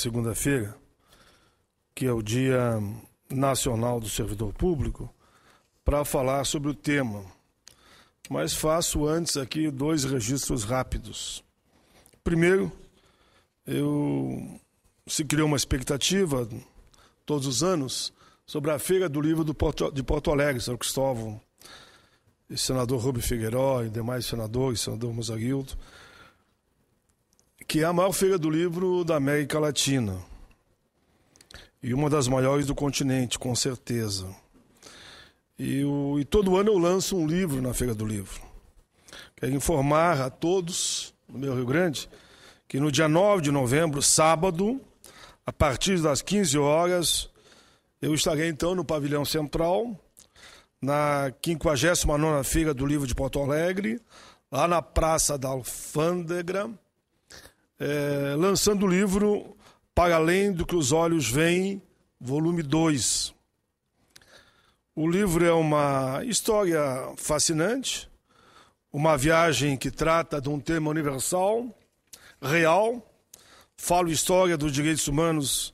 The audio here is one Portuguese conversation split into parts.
segunda-feira, que é o Dia Nacional do Servidor Público, para falar sobre o tema. Mas faço antes aqui dois registros rápidos. Primeiro, eu se criou uma expectativa todos os anos sobre a feira do livro do Porto, de Porto Alegre, São Cristóvão, e senador Rubem Figueiró e demais senadores, senador Mozaguildo, que é a maior feira do livro da América Latina e uma das maiores do continente, com certeza. E, o, e todo ano eu lanço um livro na Feira do Livro. Quero informar a todos no meu Rio Grande que no dia 9 de novembro, sábado, a partir das 15 horas, eu estarei então no Pavilhão Central, na 59 Feira do Livro de Porto Alegre, lá na Praça da Alfândega é, lançando o livro Para Além do que os Olhos Vêm, volume 2. O livro é uma história fascinante, uma viagem que trata de um tema universal, real. Falo história dos direitos humanos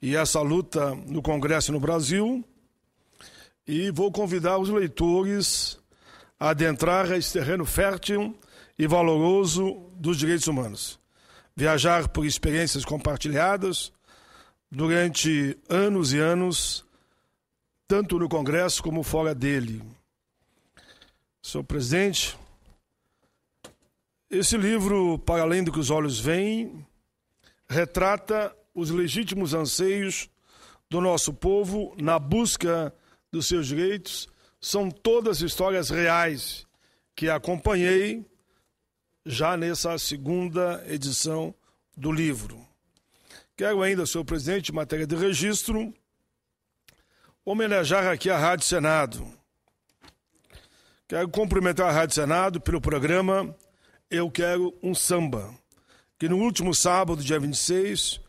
e essa luta no Congresso e no Brasil. E vou convidar os leitores a adentrar esse terreno fértil e valoroso dos direitos humanos viajar por experiências compartilhadas durante anos e anos, tanto no Congresso como fora dele. Senhor presidente, esse livro, para além do que os olhos veem, retrata os legítimos anseios do nosso povo na busca dos seus direitos. São todas histórias reais que acompanhei já nessa segunda edição do livro. Quero ainda, senhor presidente, em matéria de registro, homenagear aqui a Rádio Senado. Quero cumprimentar a Rádio Senado pelo programa Eu Quero um Samba, que no último sábado, dia 26,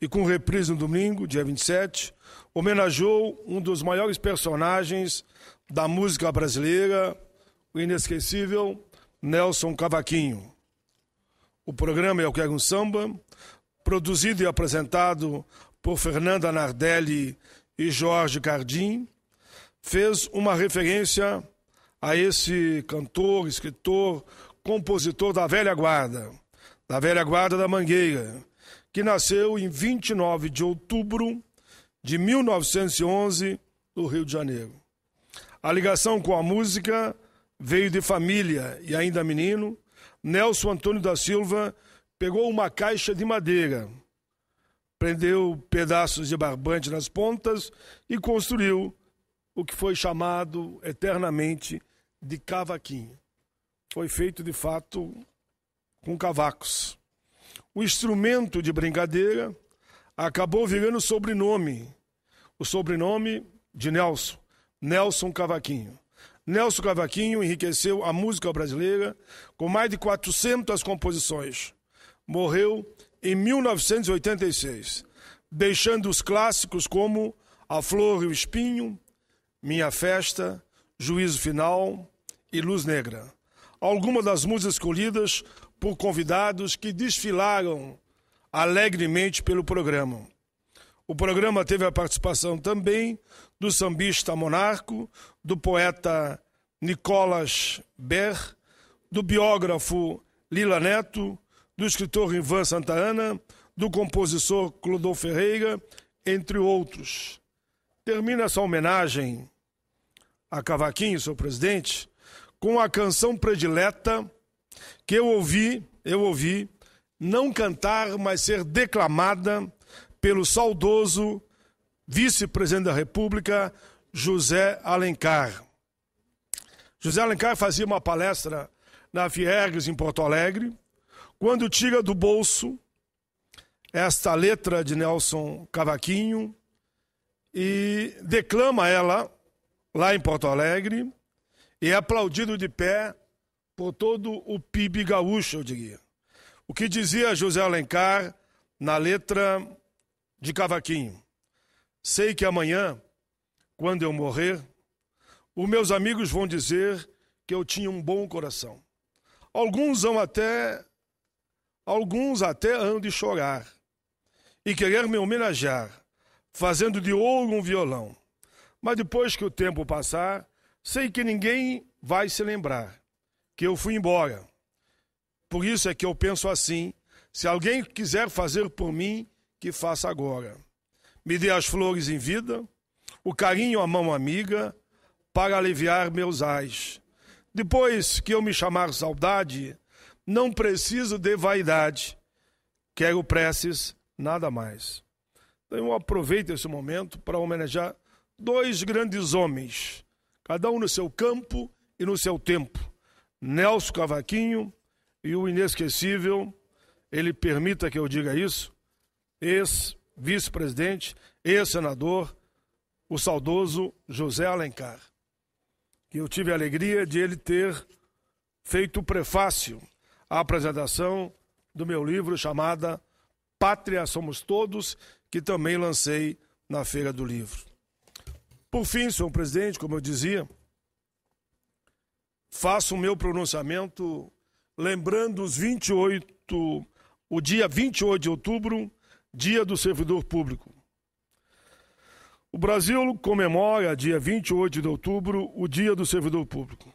e com reprise no domingo, dia 27, homenageou um dos maiores personagens da música brasileira, o inesquecível Nelson Cavaquinho. O programa é o Quero um Samba, produzido e apresentado por Fernanda Nardelli e Jorge Cardim, fez uma referência a esse cantor, escritor, compositor da velha guarda, da velha guarda da Mangueira, que nasceu em 29 de outubro de 1911 no Rio de Janeiro. A ligação com a música veio de família e ainda menino. Nelson Antônio da Silva pegou uma caixa de madeira, prendeu pedaços de barbante nas pontas e construiu o que foi chamado eternamente de cavaquinho. Foi feito de fato com cavacos. O instrumento de brincadeira acabou virando sobrenome, o sobrenome de Nelson, Nelson Cavaquinho. Nelson Cavaquinho enriqueceu a música brasileira com mais de 400 composições. Morreu em 1986, deixando os clássicos como A Flor e o Espinho, Minha Festa, Juízo Final e Luz Negra. Algumas das músicas escolhidas por convidados que desfilaram alegremente pelo programa. O programa teve a participação também do sambista Monarco, do poeta Nicolas Ber, do biógrafo Lila Neto, do escritor Ivan Santana, do compositor Clodoveu Ferreira, entre outros. Termina essa homenagem a Cavaquinho, seu presidente, com a canção predileta que eu ouvi, eu ouvi, não cantar, mas ser declamada pelo saudoso vice-presidente da República, José Alencar. José Alencar fazia uma palestra na Fiergues, em Porto Alegre, quando tira do bolso esta letra de Nelson Cavaquinho e declama ela lá em Porto Alegre e é aplaudido de pé por todo o PIB gaúcho, eu diria. O que dizia José Alencar na letra de cavaquinho. Sei que amanhã, quando eu morrer, os meus amigos vão dizer que eu tinha um bom coração. Alguns vão até alguns até hão de chorar e querer me homenagear, fazendo de ouro um violão. Mas depois que o tempo passar, sei que ninguém vai se lembrar que eu fui embora. Por isso é que eu penso assim: se alguém quiser fazer por mim, que faça agora. Me dê as flores em vida, o carinho à mão amiga, para aliviar meus ais. Depois que eu me chamar saudade, não preciso de vaidade, quero preces, nada mais. Então eu aproveito esse momento para homenagear dois grandes homens, cada um no seu campo e no seu tempo. Nelson Cavaquinho e o inesquecível, ele permita que eu diga isso, ex-vice-presidente, ex-senador, o saudoso José Alencar. Que eu tive a alegria de ele ter feito o prefácio à apresentação do meu livro chamada Pátria Somos Todos, que também lancei na Feira do Livro. Por fim, senhor presidente, como eu dizia, faço o meu pronunciamento lembrando os 28, o dia 28 de outubro Dia do Servidor Público. O Brasil comemora, dia 28 de outubro, o Dia do Servidor Público.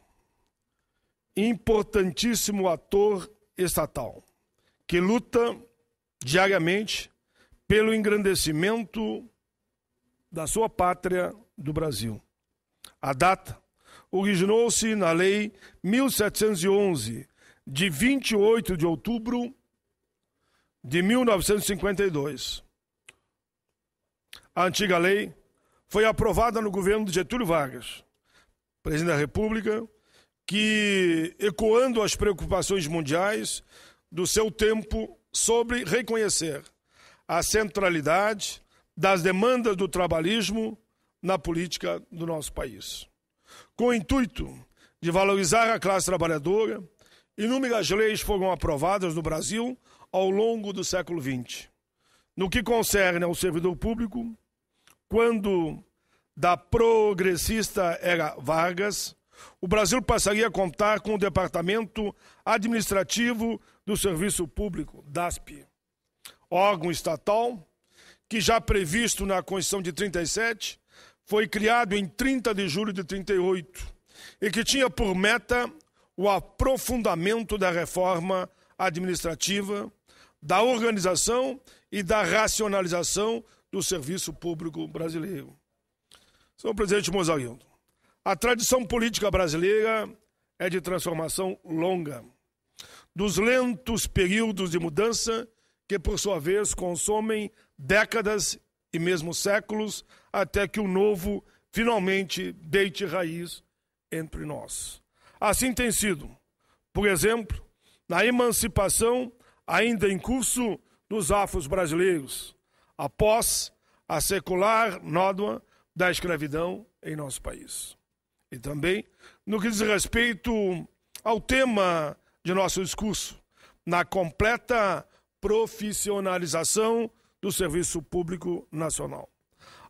Importantíssimo ator estatal, que luta diariamente pelo engrandecimento da sua pátria, do Brasil. A data originou-se na Lei 1711, de 28 de outubro de 1952. A antiga lei foi aprovada no governo de Getúlio Vargas, presidente da República, que, ecoando as preocupações mundiais do seu tempo sobre reconhecer a centralidade das demandas do trabalhismo na política do nosso país. Com o intuito de valorizar a classe trabalhadora, inúmeras leis foram aprovadas no Brasil ao longo do século XX. No que concerne ao servidor público, quando da progressista era Vargas, o Brasil passaria a contar com o Departamento Administrativo do Serviço Público, DASP, órgão estatal que já previsto na Constituição de 37, foi criado em 30 de julho de 38 e que tinha por meta o aprofundamento da reforma administrativa da organização e da racionalização do serviço público brasileiro. Senhor presidente Mozarildo, a tradição política brasileira é de transformação longa, dos lentos períodos de mudança que, por sua vez, consomem décadas e mesmo séculos até que o novo finalmente deite raiz entre nós. Assim tem sido, por exemplo, na emancipação ainda em curso dos afros brasileiros, após a secular nódoa da escravidão em nosso país. E também no que diz respeito ao tema de nosso discurso, na completa profissionalização do serviço público nacional.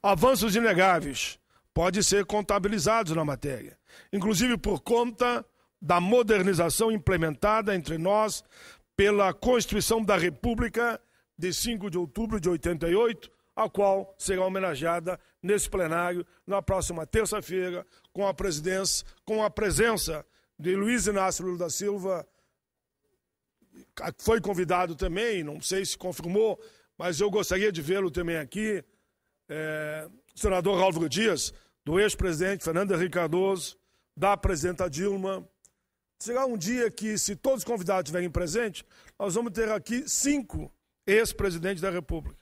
Avanços inegáveis podem ser contabilizados na matéria, inclusive por conta da modernização implementada entre nós pela Constituição da República de 5 de outubro de 88, a qual será homenageada nesse plenário na próxima terça-feira com a presidência, com a presença de Luiz Inácio Lula da Silva, foi convidado também, não sei se confirmou, mas eu gostaria de vê-lo também aqui, é, senador Álvaro Dias, do ex-presidente Fernando Henrique Cardoso, da presidenta Dilma, Será um dia que, se todos os convidados estiverem presentes, nós vamos ter aqui cinco ex-presidentes da República.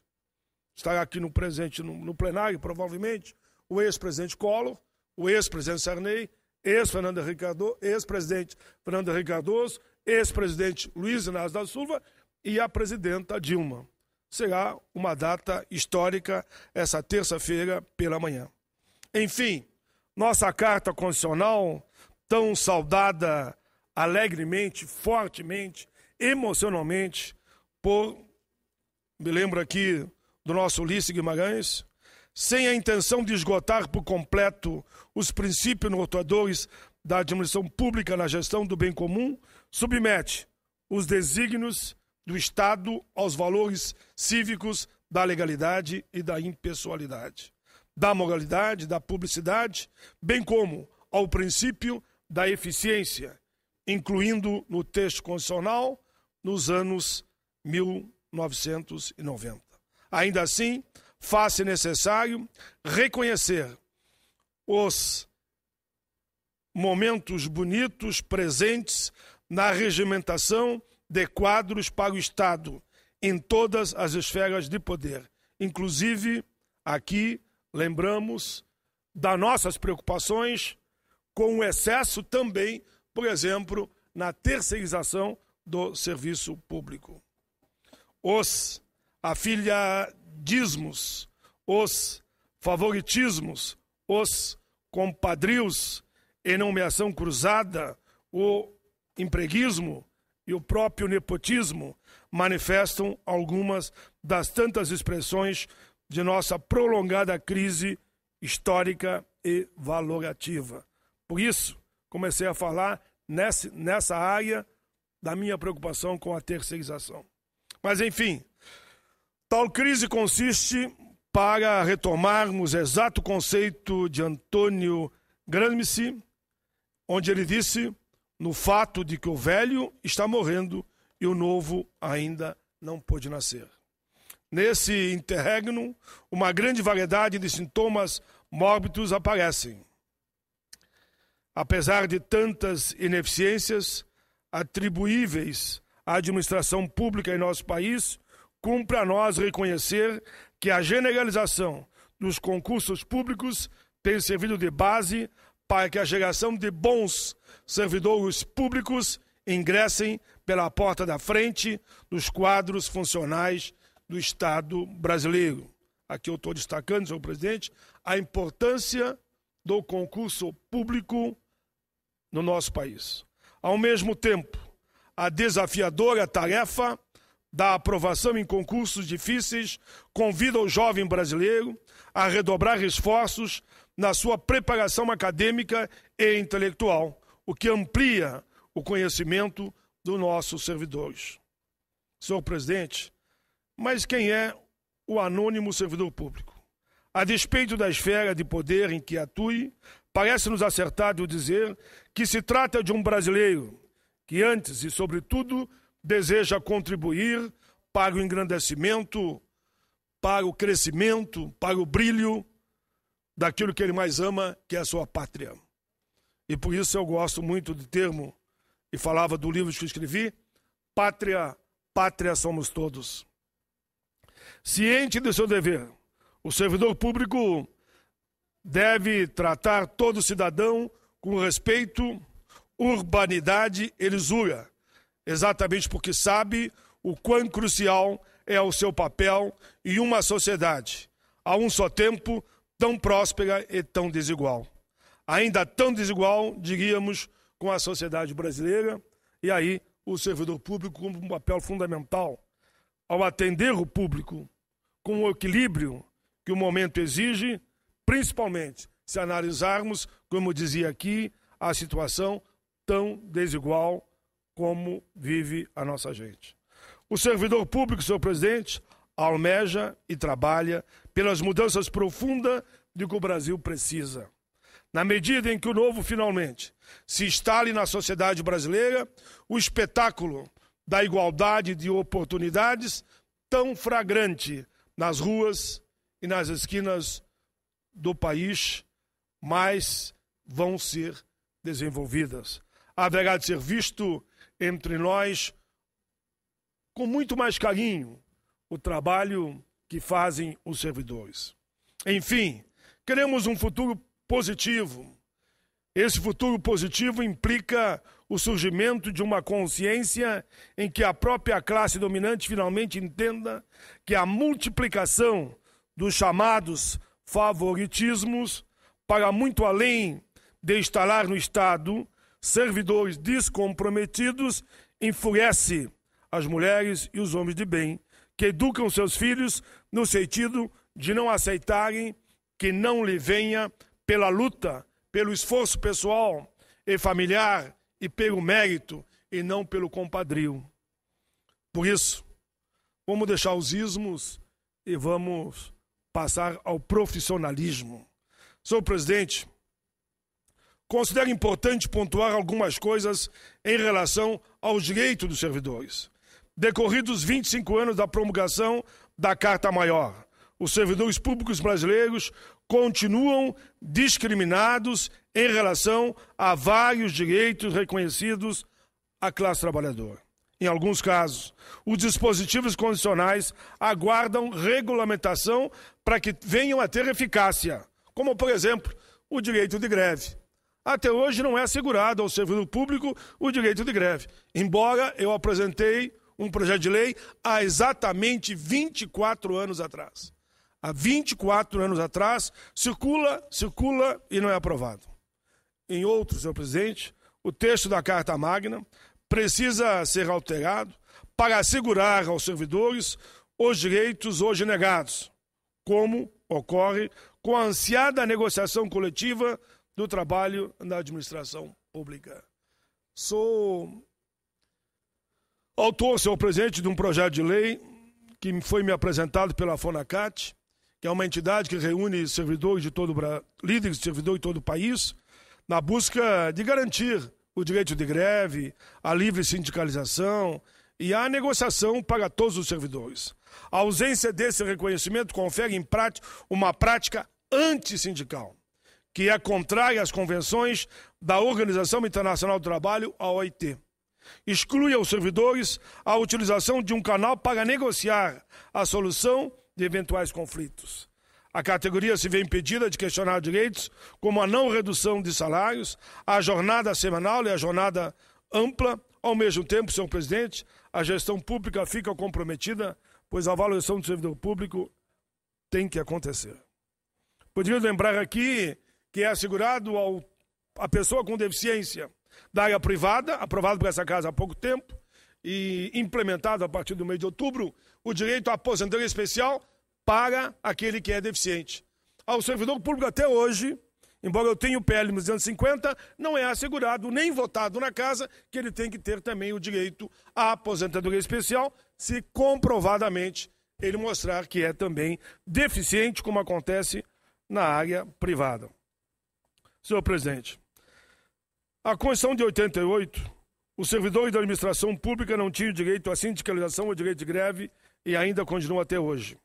Estará aqui no presente, no, no plenário, provavelmente, o ex-presidente Collor, o ex-presidente Sarney, ex-Fernando Henrique Cardoso, ex-presidente Fernando Henrique Cardoso, ex-presidente Luiz Inácio da Silva e a presidenta Dilma. Será uma data histórica essa terça-feira pela manhã. Enfim, nossa Carta Constitucional, tão saudada alegremente, fortemente, emocionalmente, por. Me lembro aqui do nosso Ulisses Guimarães, sem a intenção de esgotar por completo os princípios norteadores da administração pública na gestão do bem comum, submete os desígnios do Estado aos valores cívicos da legalidade e da impessoalidade, da moralidade, da publicidade, bem como ao princípio da eficiência incluindo no texto constitucional, nos anos 1990. Ainda assim, faz-se necessário reconhecer os momentos bonitos presentes na regimentação de quadros para o Estado em todas as esferas de poder. Inclusive, aqui lembramos das nossas preocupações com o excesso também por exemplo, na terceirização do serviço público. Os afiliadismos, os favoritismos, os compadrios em nomeação cruzada, o empreguismo e o próprio nepotismo manifestam algumas das tantas expressões de nossa prolongada crise histórica e valorativa. Por isso, comecei a falar nessa, nessa área da minha preocupação com a terceirização. Mas, enfim, tal crise consiste para retomarmos exato conceito de Antônio Gramsci, onde ele disse no fato de que o velho está morrendo e o novo ainda não pôde nascer. Nesse interregno, uma grande variedade de sintomas mórbidos aparecem Apesar de tantas ineficiências atribuíveis à administração pública em nosso país, cumpre a nós reconhecer que a generalização dos concursos públicos tem servido de base para que a geração de bons servidores públicos ingressem pela porta da frente dos quadros funcionais do Estado brasileiro. Aqui eu estou destacando, senhor presidente, a importância do concurso público no nosso país. Ao mesmo tempo, a desafiadora tarefa da aprovação em concursos difíceis convida o jovem brasileiro a redobrar esforços na sua preparação acadêmica e intelectual, o que amplia o conhecimento dos nossos servidores. Senhor presidente, mas quem é o anônimo servidor público? A despeito da esfera de poder em que atue, parece-nos acertado dizer que se trata de um brasileiro que, antes e sobretudo, deseja contribuir para o engrandecimento, para o crescimento, para o brilho daquilo que ele mais ama, que é a sua pátria. E por isso eu gosto muito do termo, e falava do livro que escrevi, Pátria, Pátria somos todos. Ciente do seu dever o servidor público deve tratar todo cidadão com respeito, urbanidade e lisura, exatamente porque sabe o quão crucial é o seu papel em uma sociedade, a um só tempo tão próspera e tão desigual. Ainda tão desigual, diríamos, com a sociedade brasileira, e aí o servidor público cumpre um papel fundamental ao atender o público com o equilíbrio que o momento exige, principalmente se analisarmos, como dizia aqui, a situação tão desigual como vive a nossa gente. O servidor público, senhor presidente, almeja e trabalha pelas mudanças profundas de que o Brasil precisa. Na medida em que o novo finalmente se instale na sociedade brasileira, o espetáculo da igualdade de oportunidades, tão fragrante nas ruas e nas esquinas do país mais vão ser desenvolvidas. Haverá de ser visto entre nós com muito mais carinho o trabalho que fazem os servidores. Enfim, queremos um futuro positivo. Esse futuro positivo implica o surgimento de uma consciência em que a própria classe dominante finalmente entenda que a multiplicação dos chamados favoritismos para muito além de instalar no Estado servidores descomprometidos, enfurece as mulheres e os homens de bem que educam seus filhos no sentido de não aceitarem que não lhe venha pela luta, pelo esforço pessoal e familiar e pelo mérito e não pelo compadrio. Por isso, vamos deixar os ismos e vamos passar ao profissionalismo. Senhor presidente, considero importante pontuar algumas coisas em relação aos direitos dos servidores. Decorridos 25 anos da promulgação da Carta Maior, os servidores públicos brasileiros continuam discriminados em relação a vários direitos reconhecidos à classe trabalhadora. Em alguns casos, os dispositivos condicionais aguardam regulamentação para que venham a ter eficácia, como, por exemplo, o direito de greve. Até hoje não é assegurado ao servidor público o direito de greve, embora eu apresentei um projeto de lei há exatamente 24 anos atrás. Há 24 anos atrás, circula, circula e não é aprovado. Em outro, senhor presidente, o texto da Carta Magna precisa ser alterado para assegurar aos servidores os direitos hoje negados, como ocorre com a ansiada negociação coletiva do trabalho na administração pública. Sou autor, senhor presidente, de um projeto de lei que foi me apresentado pela Fonacat, que é uma entidade que reúne servidores de todo líderes de servidores de todo o país, na busca de garantir o direito de greve, a livre sindicalização e a negociação para todos os servidores. A ausência desse reconhecimento confere em prática uma prática antissindical, que é contrária às convenções da Organização Internacional do Trabalho, a OIT. Exclui aos servidores a utilização de um canal para negociar a solução de eventuais conflitos. A categoria se vê impedida de questionar direitos, como a não redução de salários, a jornada semanal e a jornada ampla. Ao mesmo tempo, senhor presidente, a gestão pública fica comprometida, pois a avaliação do servidor público tem que acontecer. Poderia lembrar aqui que é assegurado ao, a pessoa com deficiência da área privada, aprovado por essa casa há pouco tempo e implementado a partir do mês de outubro, o direito à aposentadoria especial para aquele que é deficiente. Ao servidor público até hoje, embora eu tenha o PL 250, não é assegurado nem votado na casa que ele tem que ter também o direito à aposentadoria especial, se comprovadamente ele mostrar que é também deficiente, como acontece na área privada. Senhor presidente, a Constituição de 88, os servidores da administração pública não tinham direito à sindicalização ou direito de greve e ainda continua até hoje.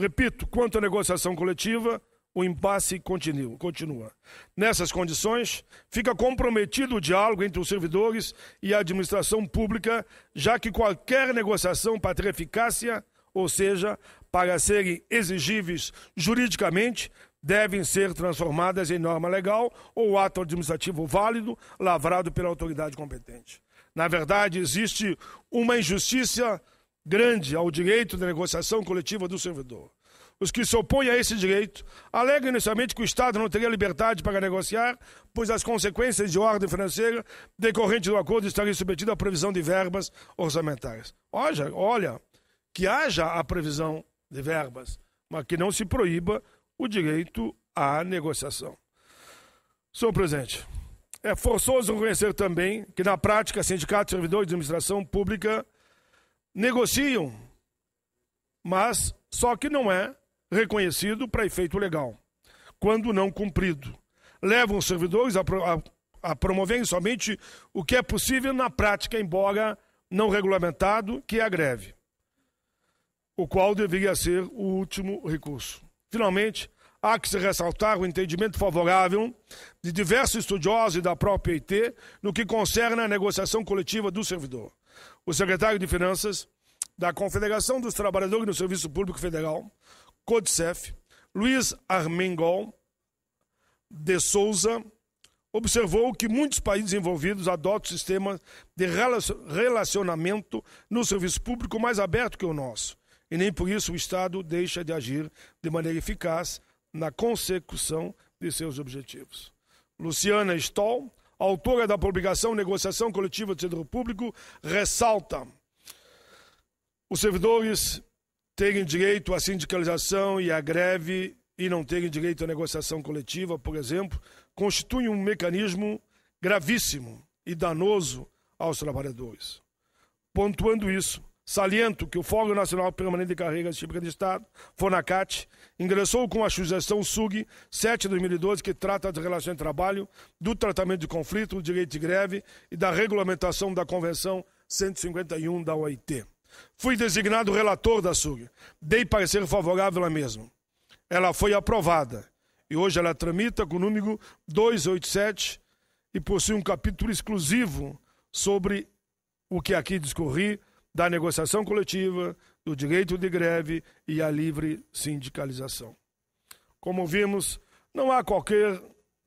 Repito, quanto à negociação coletiva, o impasse continua. Nessas condições, fica comprometido o diálogo entre os servidores e a administração pública, já que qualquer negociação para ter eficácia, ou seja, para serem exigíveis juridicamente, devem ser transformadas em norma legal ou ato administrativo válido lavrado pela autoridade competente. Na verdade, existe uma injustiça grande ao direito de negociação coletiva do servidor. Os que se opõem a esse direito alegam inicialmente que o Estado não teria liberdade para negociar, pois as consequências de ordem financeira decorrentes do acordo estariam submetidas à previsão de verbas orçamentárias. Olha, olha, que haja a previsão de verbas, mas que não se proíba o direito à negociação. Senhor presidente, é forçoso reconhecer também que, na prática, sindicatos servidores de administração pública negociam, mas só que não é reconhecido para efeito legal, quando não cumprido. Levam os servidores a, a, a promoverem somente o que é possível na prática, embora não regulamentado, que é a greve, o qual deveria ser o último recurso. Finalmente, há que se ressaltar o entendimento favorável de diversos estudiosos e da própria IT no que concerne à negociação coletiva do servidor o secretário de Finanças da Confederação dos Trabalhadores do Serviço Público Federal, Codsef, Luiz Armengol de Souza, observou que muitos países envolvidos adotam sistemas de relacionamento no serviço público mais aberto que o nosso. E nem por isso o Estado deixa de agir de maneira eficaz na consecução de seus objetivos. Luciana Stoll, autora da publicação Negociação Coletiva do Setor Público, ressalta os servidores terem direito à sindicalização e à greve e não terem direito à negociação coletiva, por exemplo, constitui um mecanismo gravíssimo e danoso aos trabalhadores. Pontuando isso, Saliento que o Fórum Nacional Permanente de Carreiras Típicas tipo de Estado, FONACAT, ingressou com a sugestão SUG 7-2012, que trata de relações de trabalho, do tratamento de conflito, do direito de greve e da regulamentação da Convenção 151 da OIT. Fui designado relator da SUG. Dei parecer favorável à mesma. Ela foi aprovada e hoje ela tramita com o número 287 e possui um capítulo exclusivo sobre o que aqui discorri da negociação coletiva, do direito de greve e a livre sindicalização. Como vimos, não há qualquer,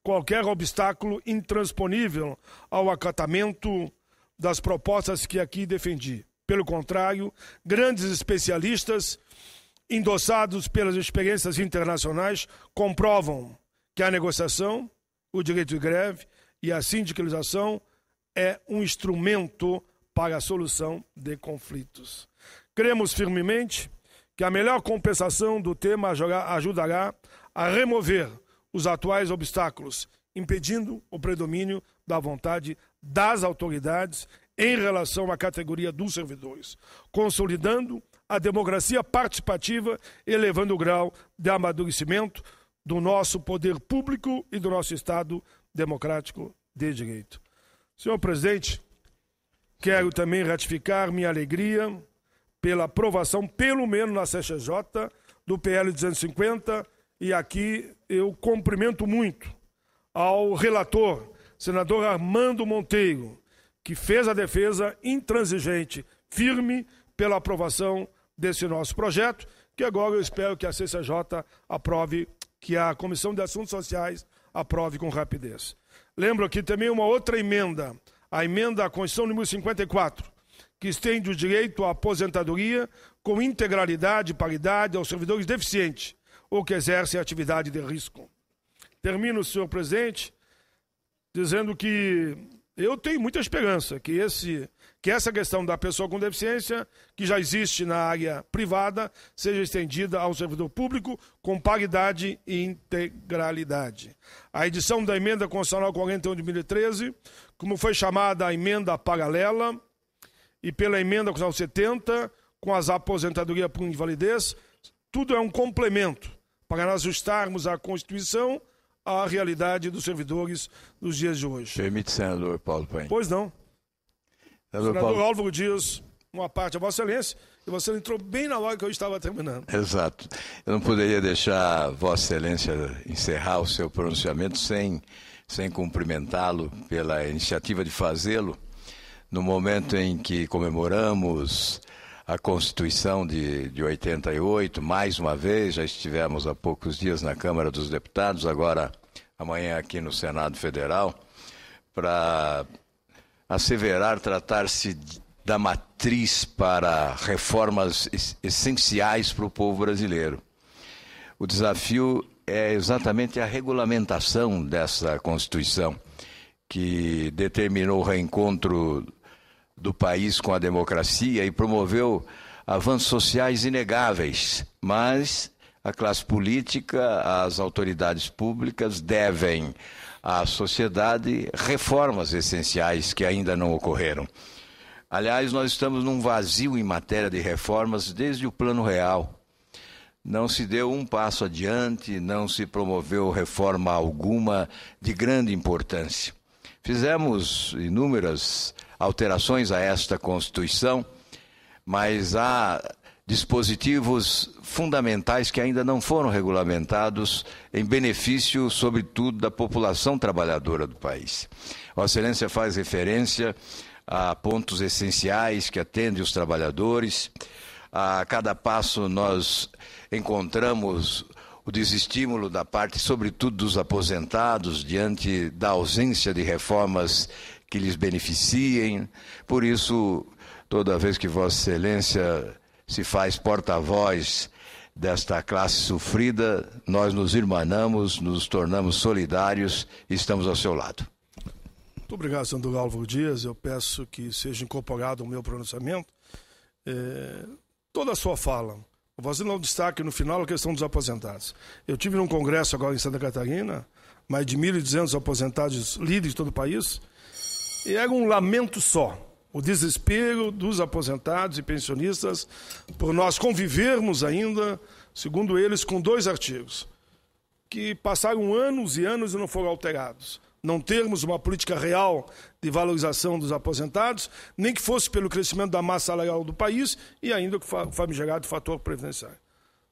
qualquer obstáculo intransponível ao acatamento das propostas que aqui defendi. Pelo contrário, grandes especialistas, endossados pelas experiências internacionais, comprovam que a negociação, o direito de greve e a sindicalização é um instrumento para a solução de conflitos. Cremos firmemente que a melhor compensação do tema ajudará a remover os atuais obstáculos, impedindo o predomínio da vontade das autoridades em relação à categoria dos servidores, consolidando a democracia participativa, elevando o grau de amadurecimento do nosso poder público e do nosso Estado democrático de direito. Senhor presidente, Quero também ratificar minha alegria pela aprovação, pelo menos na CCJ, do PL 250, e aqui eu cumprimento muito ao relator, senador Armando Monteiro, que fez a defesa intransigente, firme, pela aprovação desse nosso projeto, que agora eu espero que a CCJ aprove, que a Comissão de Assuntos Sociais aprove com rapidez. Lembro aqui também uma outra emenda a emenda à Constituição número 54, que estende o direito à aposentadoria com integralidade e paridade aos servidores deficientes ou que exercem atividade de risco. Termino, senhor presidente, dizendo que eu tenho muita esperança que esse que essa questão da pessoa com deficiência, que já existe na área privada, seja estendida ao servidor público com paridade e integralidade. A edição da emenda constitucional 41 de 2013, como foi chamada a emenda paralela, e pela emenda constitucional 70, com as aposentadorias por invalidez, tudo é um complemento para nós ajustarmos a Constituição à realidade dos servidores nos dias de hoje. Permite, senador Paulo Paim. Pois não. É, Senador Paulo. Álvaro Dias, uma parte a Vossa Excelência, e você entrou bem na hora que eu estava terminando. Exato. Eu não poderia deixar Vossa Excelência encerrar o seu pronunciamento sem, sem cumprimentá-lo pela iniciativa de fazê-lo, no momento em que comemoramos a Constituição de, de 88, mais uma vez, já estivemos há poucos dias na Câmara dos Deputados, agora amanhã aqui no Senado Federal, para asseverar tratar-se da matriz para reformas essenciais para o povo brasileiro. O desafio é exatamente a regulamentação dessa Constituição, que determinou o reencontro do país com a democracia e promoveu avanços sociais inegáveis, mas a classe política, as autoridades públicas devem à sociedade reformas essenciais que ainda não ocorreram. Aliás, nós estamos num vazio em matéria de reformas desde o Plano Real. Não se deu um passo adiante, não se promoveu reforma alguma de grande importância. Fizemos inúmeras alterações a esta Constituição, mas há dispositivos fundamentais que ainda não foram regulamentados em benefício, sobretudo, da população trabalhadora do país. Vossa Excelência faz referência a pontos essenciais que atendem os trabalhadores. A cada passo nós encontramos o desestímulo da parte, sobretudo, dos aposentados, diante da ausência de reformas que lhes beneficiem. Por isso, toda vez que Vossa Excelência se faz porta-voz desta classe sofrida, nós nos irmanamos, nos tornamos solidários e estamos ao seu lado. Muito obrigado, Sandro Alvo Dias. Eu peço que seja incorporado o meu pronunciamento é, toda a sua fala. Vou fazer um destaque no final a questão dos aposentados. Eu tive num congresso agora em Santa Catarina, mais de 1.200 aposentados líderes de todo o país, e era um lamento só o desespero dos aposentados e pensionistas por nós convivermos ainda, segundo eles, com dois artigos que passaram anos e anos e não foram alterados. Não termos uma política real de valorização dos aposentados, nem que fosse pelo crescimento da massa salarial do país e ainda que o famigerado fator previdenciário.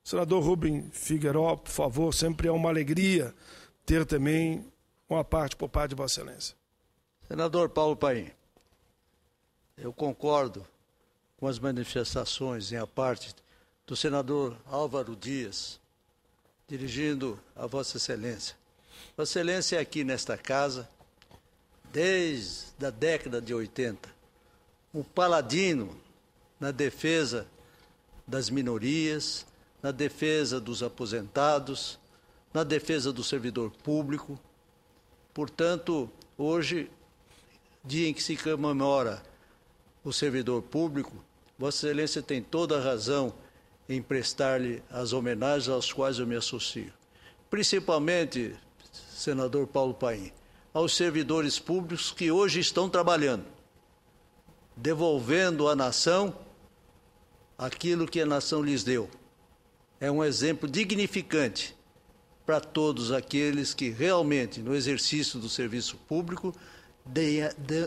Senador Rubem Figueiró, por favor, sempre é uma alegria ter também uma parte por parte de Vossa Excelência. Senador Paulo Paim. Eu concordo com as manifestações em a parte do senador Álvaro Dias, dirigindo a Vossa Excelência. Vossa Excelência é aqui nesta casa, desde a década de 80, um paladino na defesa das minorias, na defesa dos aposentados, na defesa do servidor público. Portanto, hoje, dia em que se comemora o servidor público, Vossa Excelência tem toda a razão em prestar-lhe as homenagens às quais eu me associo. Principalmente, senador Paulo Paim, aos servidores públicos que hoje estão trabalhando, devolvendo à nação aquilo que a nação lhes deu. É um exemplo dignificante para todos aqueles que realmente, no exercício do serviço público,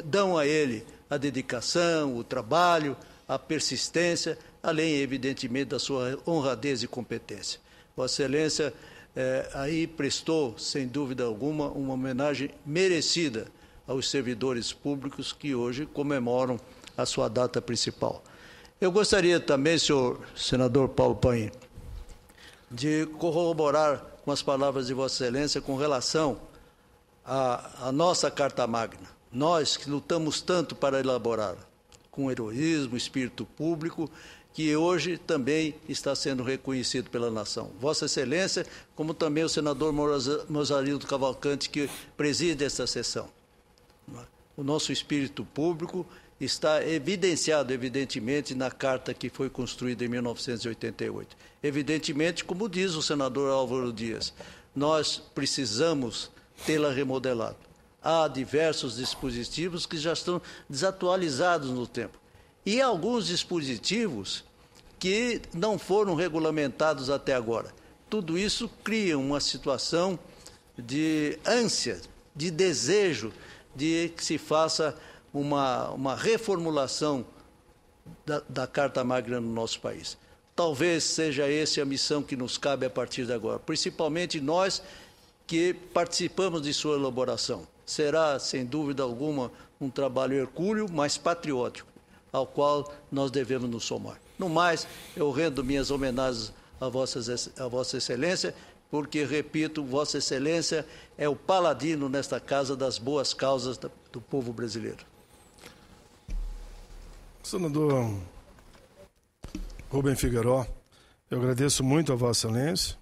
dão a ele a dedicação, o trabalho, a persistência, além, evidentemente, da sua honradez e competência. Vossa Excelência eh, aí prestou, sem dúvida alguma, uma homenagem merecida aos servidores públicos que hoje comemoram a sua data principal. Eu gostaria também, senhor senador Paulo Paim, de corroborar com as palavras de Vossa Excelência com relação à, à nossa Carta Magna nós que lutamos tanto para elaborar, com heroísmo, espírito público, que hoje também está sendo reconhecido pela nação. Vossa Excelência, como também o senador Mozarildo Cavalcante, que preside esta sessão. O nosso espírito público está evidenciado, evidentemente, na carta que foi construída em 1988. Evidentemente, como diz o senador Álvaro Dias, nós precisamos tê-la remodelado há diversos dispositivos que já estão desatualizados no tempo. E alguns dispositivos que não foram regulamentados até agora. Tudo isso cria uma situação de ânsia, de desejo de que se faça uma, uma reformulação da, da Carta Magna no nosso país. Talvez seja essa a missão que nos cabe a partir de agora, principalmente nós que participamos de sua elaboração será, sem dúvida alguma, um trabalho hercúleo, mas patriótico, ao qual nós devemos nos somar. No mais, eu rendo minhas homenagens a Vossa, a Vossa Excelência, porque, repito, Vossa Excelência é o paladino nesta casa das boas causas do povo brasileiro. Senador Rubem Figueiró, eu agradeço muito a Vossa Excelência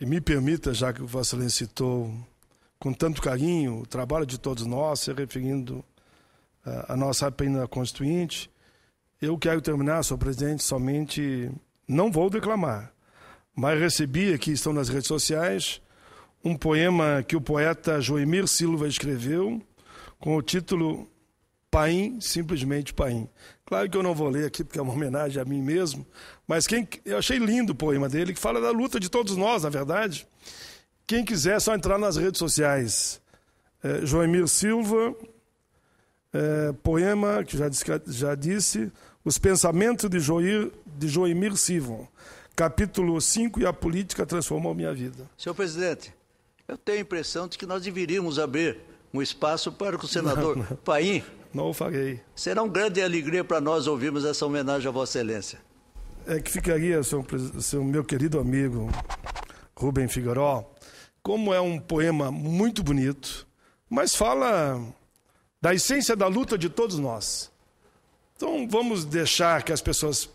e me permita, já que Vossa Excelência citou com tanto carinho o trabalho de todos nós, se referindo eh, à nossa pena constituinte. Eu quero terminar, senhor presidente, somente. Não vou declamar, mas recebi, aqui estão nas redes sociais, um poema que o poeta Joemir Silva escreveu com o título Paim, simplesmente Paim. Claro que eu não vou ler aqui porque é uma homenagem a mim mesmo, mas quem eu achei lindo o poema dele, que fala da luta de todos nós, na verdade. Quem quiser, é só entrar nas redes sociais. É, Joemir Silva, é, poema, que já disse, já disse, Os Pensamentos de, Joir, de Joemir Silva. Capítulo 5, e a política transformou minha vida. Senhor presidente, eu tenho a impressão de que nós deveríamos abrir um espaço para que o senador não, não. Paim... Não o farei. Será uma grande alegria para nós ouvirmos essa homenagem a Vossa Excelência. É que ficaria, senhor, senhor meu querido amigo Rubem Figueiró, como é um poema muito bonito, mas fala da essência da luta de todos nós. Então vamos deixar que as pessoas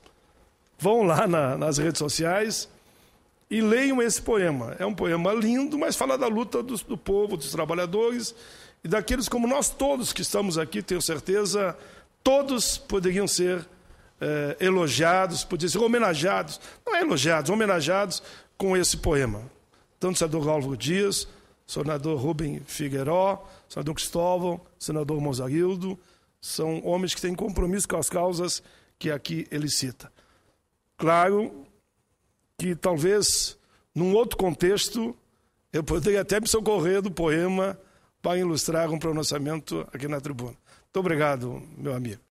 vão lá na, nas redes sociais e leiam esse poema. É um poema lindo, mas fala da luta do, do povo, dos trabalhadores e daqueles como nós todos que estamos aqui, tenho certeza, todos poderiam ser eh, elogiados, poderiam ser homenageados, não é elogiados, homenageados com esse poema tanto o senador Álvaro Dias, o senador Rubem Figueiró, o senador Cristóvão, o senador Mozarildo, são homens que têm compromisso com as causas que aqui ele cita. Claro que talvez num outro contexto eu poderia até me socorrer do poema para ilustrar um pronunciamento aqui na tribuna. Muito obrigado, meu amigo.